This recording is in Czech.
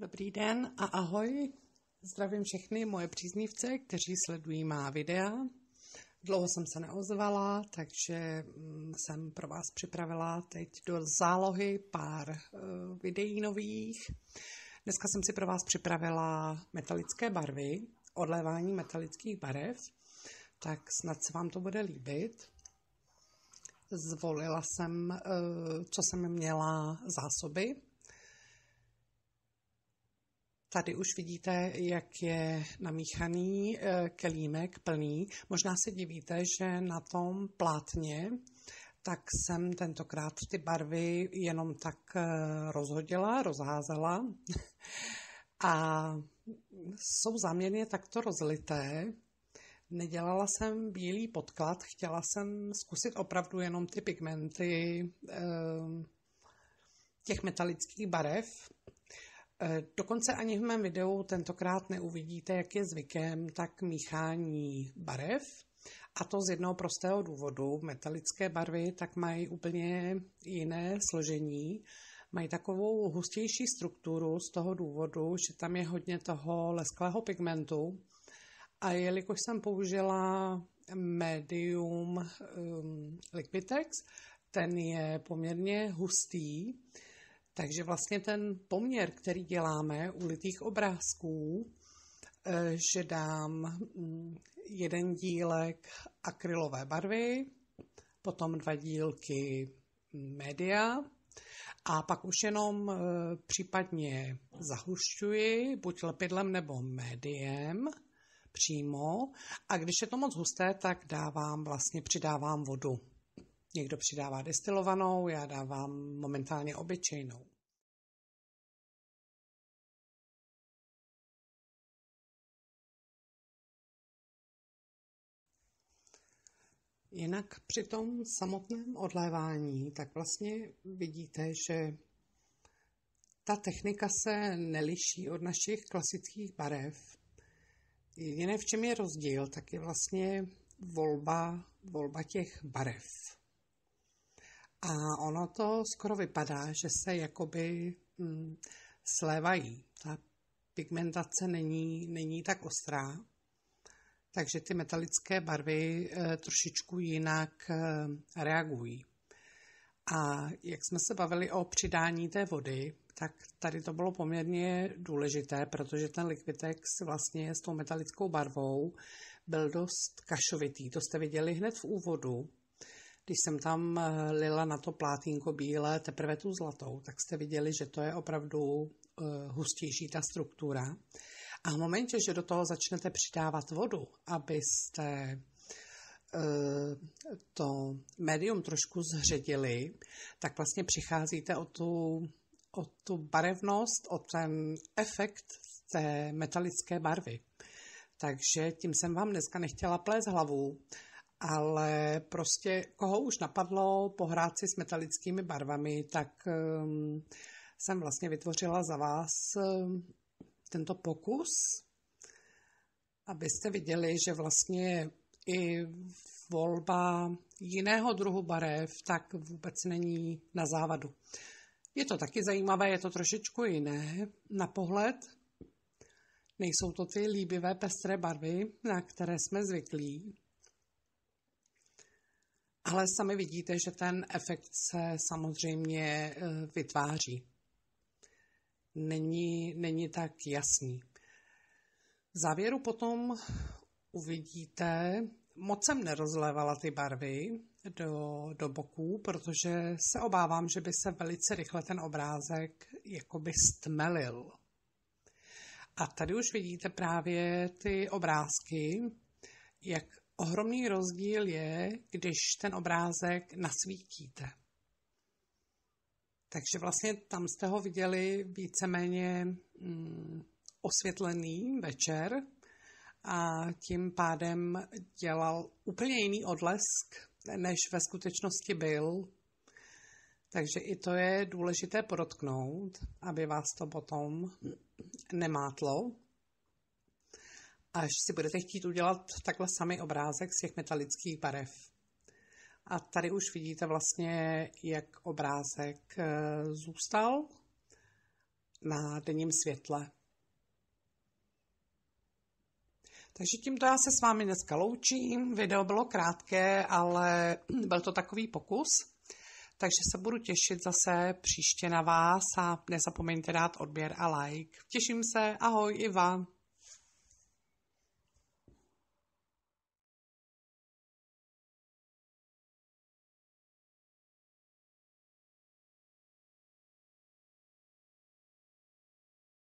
Dobrý den a ahoj. Zdravím všechny moje příznivce, kteří sledují má videa. Dlouho jsem se neozvala, takže mm, jsem pro vás připravila teď do zálohy pár eh, videí nových. Dneska jsem si pro vás připravila metalické barvy, odlévání metalických barev, tak snad se vám to bude líbit. Zvolila jsem, eh, co jsem měla zásoby, Tady už vidíte, jak je namíchaný eh, kelímek plný. Možná se divíte, že na tom plátně tak jsem tentokrát ty barvy jenom tak eh, rozhodila, rozházela. A jsou záměrně takto rozlité. Nedělala jsem bílý podklad, chtěla jsem zkusit opravdu jenom ty pigmenty eh, těch metalických barev, Eh, dokonce ani v mém videu tentokrát neuvidíte, jak je zvykem, tak míchání barev. A to z jednoho prostého důvodu. Metalické barvy tak mají úplně jiné složení. Mají takovou hustější strukturu z toho důvodu, že tam je hodně toho lesklého pigmentu. A jelikož jsem použila medium um, Liquitex, ten je poměrně hustý, takže vlastně ten poměr, který děláme u litých obrázků, eh, že dám mm, jeden dílek akrylové barvy, potom dva dílky média a pak už jenom eh, případně zahušťuji buď lepidlem nebo médiem přímo a když je to moc husté, tak dávám vlastně přidávám vodu. Někdo přidává destilovanou, já dávám momentálně obyčejnou. Jinak při tom samotném odlévání, tak vlastně vidíte, že ta technika se neliší od našich klasických barev. Jediné, v čem je rozdíl, tak je vlastně volba, volba těch barev. A ono to skoro vypadá, že se jakoby mm, slévají. Ta pigmentace není, není tak ostrá, takže ty metalické barvy e, trošičku jinak e, reagují. A jak jsme se bavili o přidání té vody, tak tady to bylo poměrně důležité, protože ten Liquitex vlastně s tou metalickou barvou byl dost kašovitý. To jste viděli hned v úvodu, když jsem tam eh, lila na to plátínko bílé, teprve tu zlatou, tak jste viděli, že to je opravdu eh, hustější ta struktura. A v momentě, že do toho začnete přidávat vodu, abyste eh, to médium trošku zředili, tak vlastně přicházíte o tu, o tu barevnost, o ten efekt té metalické barvy. Takže tím jsem vám dneska nechtěla plést hlavu, ale prostě koho už napadlo pohrát si s metalickými barvami, tak ehm, jsem vlastně vytvořila za vás ehm, tento pokus, abyste viděli, že vlastně i volba jiného druhu barev tak vůbec není na závadu. Je to taky zajímavé, je to trošičku jiné na pohled. Nejsou to ty líbivé pestré barvy, na které jsme zvyklí, ale sami vidíte, že ten efekt se samozřejmě eh, vytváří. Není, není tak jasný. V závěru potom uvidíte, moc jsem nerozlévala ty barvy do, do boků, protože se obávám, že by se velice rychle ten obrázek jakoby stmelil. A tady už vidíte právě ty obrázky, jak Ohromný rozdíl je, když ten obrázek nasvítíte. Takže vlastně tam jste ho viděli víceméně mm, osvětlený večer a tím pádem dělal úplně jiný odlesk, než ve skutečnosti byl. Takže i to je důležité podotknout, aby vás to potom nemátlo až si budete chtít udělat takhle samý obrázek z těch metalických barev. A tady už vidíte vlastně, jak obrázek eh, zůstal na denním světle. Takže tímto já se s vámi dneska loučím. Video bylo krátké, ale byl to takový pokus. Takže se budu těšit zase příště na vás a nezapomeňte dát odběr a like. Těším se, ahoj Iva.